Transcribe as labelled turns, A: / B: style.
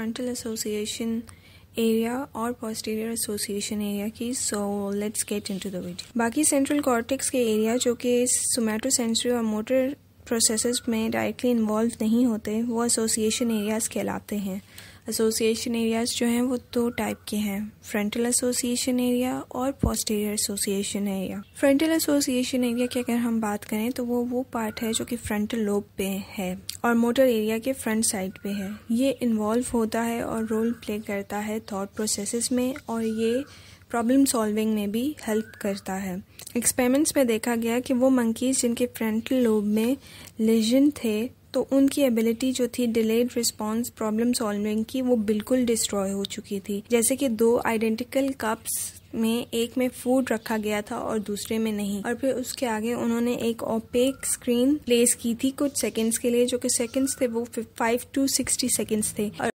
A: frontal association area or posterior association area की so let's get into the video बाकी central cortex के area जो कि somatosensory और motor processes में directly involved नहीं होते वो association areas कहलाते हैं एसोसिएशन एरियाज जो हैं वो दो टाइप के हैं फ्रंटल एसोसिएशन एरिया और posterior association area frontal association area की अगर हम बात करें तो वो वो पार्ट है जो कि फ्रंटल लोब पे है और मोटर एरिया के फ्रंट साइड पे है ये इन्वॉल्व होता है और रोल प्ले करता है थॉट प्रोसेसेस में और ये प्रॉब्लम सॉल्विंग में भी हेल्प करता है एक्सपेरिमेंट्स में देखा गया कि वो मंकीज जिनके फ्रंटल लोब में लेजन थे तो उनकी एबिलिटी जो थी डिलेड रिस्पॉन्स प्रॉब्लम सॉल्विंग की वो बिल्कुल डिस्ट्रॉय हो चुकी थी जैसे कि दो आइडेंटिकल कप्स में एक में फूड रखा गया था और दूसरे में नहीं और फिर उसके आगे उन्होंने एक ओपेक स्क्रीन प्लेस की थी कुछ सेकंड्स के लिए जो कि सेकंड्स थे वो फाइव टू सिक्सटी सेकंड्स थे और